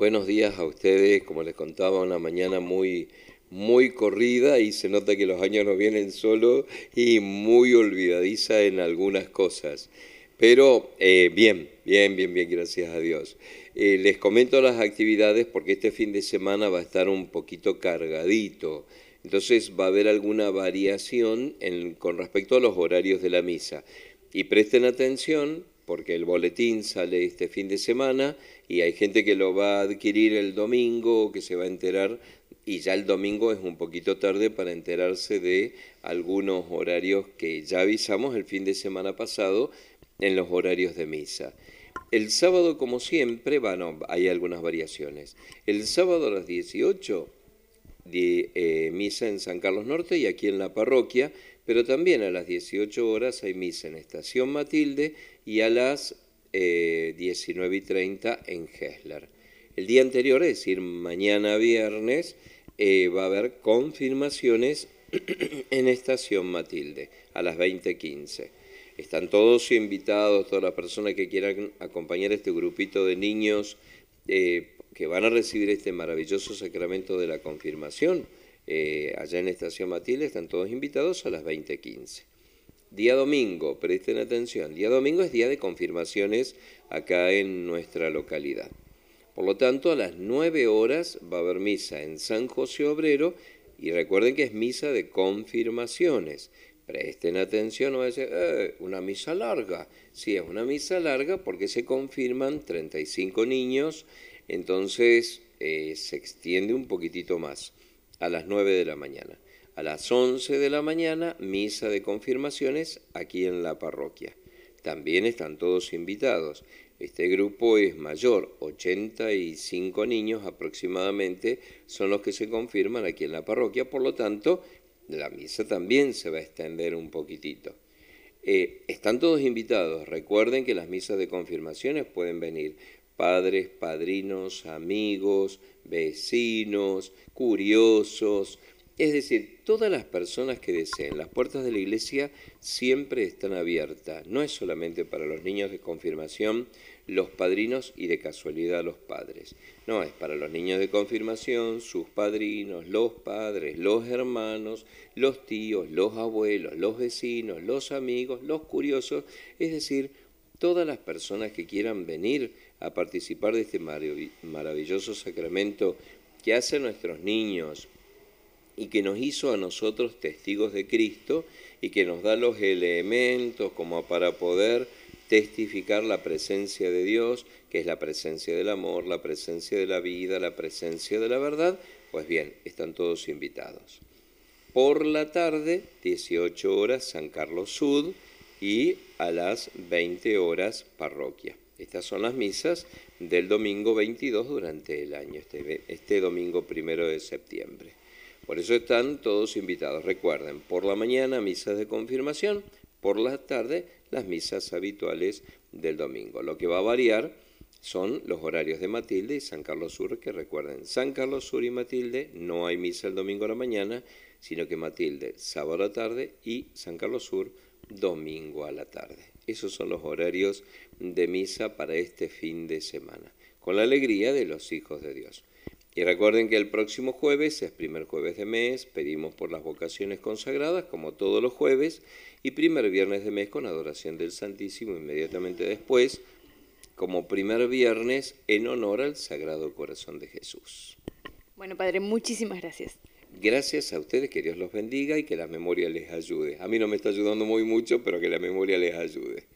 Buenos días a ustedes, como les contaba, una mañana muy muy corrida y se nota que los años no vienen solo y muy olvidadiza en algunas cosas. Pero eh, bien, bien, bien, bien, gracias a Dios. Eh, les comento las actividades porque este fin de semana va a estar un poquito cargadito. Entonces va a haber alguna variación con respecto a los horarios de la misa. Y presten atención porque el boletín sale este fin de semana y hay gente que lo va a adquirir el domingo, que se va a enterar, y ya el domingo es un poquito tarde para enterarse de algunos horarios que ya avisamos el fin de semana pasado en los horarios de misa. El sábado, como siempre, bueno, hay algunas variaciones. El sábado a las 18, de, eh, misa en San Carlos Norte y aquí en la parroquia, pero también a las 18 horas hay misa en Estación Matilde y a las eh, 19 y 30 en Hessler. El día anterior, es decir, mañana viernes, eh, va a haber confirmaciones en Estación Matilde a las 20.15. Están todos invitados, todas las personas que quieran acompañar a este grupito de niños eh, que van a recibir este maravilloso sacramento de la confirmación eh, allá en la Estación Matilde, están todos invitados a las 20.15. Día domingo, presten atención, día domingo es día de confirmaciones acá en nuestra localidad. Por lo tanto, a las 9 horas va a haber misa en San José Obrero y recuerden que es misa de confirmaciones. Presten atención, no decir, eh, una misa larga. Sí, es una misa larga porque se confirman 35 niños, entonces eh, se extiende un poquitito más a las 9 de la mañana. A las 11 de la mañana, misa de confirmaciones aquí en la parroquia. También están todos invitados. Este grupo es mayor, 85 niños aproximadamente son los que se confirman aquí en la parroquia, por lo tanto, la misa también se va a extender un poquitito. Eh, están todos invitados, recuerden que las misas de confirmaciones pueden venir padres, padrinos, amigos, vecinos, curiosos, es decir, todas las personas que deseen. Las puertas de la iglesia siempre están abiertas, no es solamente para los niños de confirmación, los padrinos y de casualidad los padres. No, es para los niños de confirmación, sus padrinos, los padres, los hermanos, los tíos, los abuelos, los vecinos, los amigos, los curiosos, es decir, todas las personas que quieran venir a participar de este maravilloso sacramento que hace nuestros niños y que nos hizo a nosotros testigos de Cristo y que nos da los elementos como para poder testificar la presencia de Dios, que es la presencia del amor, la presencia de la vida, la presencia de la verdad, pues bien, están todos invitados. Por la tarde, 18 horas, San Carlos Sud, y a las 20 horas parroquia. Estas son las misas del domingo 22 durante el año, este, este, domingo primero de septiembre. Por eso están todos invitados. Recuerden, por la mañana misas de confirmación, por la tarde las misas habituales del domingo. Lo que va a variar son los horarios de Matilde y San Carlos Sur, que recuerden, San Carlos Sur y Matilde no hay misa el domingo a la mañana, sino que Matilde sábado a la tarde y San Carlos Sur domingo a la tarde. Esos son los horarios de misa para este fin de semana, con la alegría de los hijos de Dios. Y recuerden que el próximo jueves es primer jueves de mes, pedimos por las vocaciones consagradas como todos los jueves y primer viernes de mes con adoración del Santísimo inmediatamente después como primer viernes en honor al Sagrado Corazón de Jesús. Bueno, Padre, muchísimas gracias. Gracias a ustedes, que Dios los bendiga y que la memoria les ayude. A mí no me está ayudando muy mucho, pero que la memoria les ayude.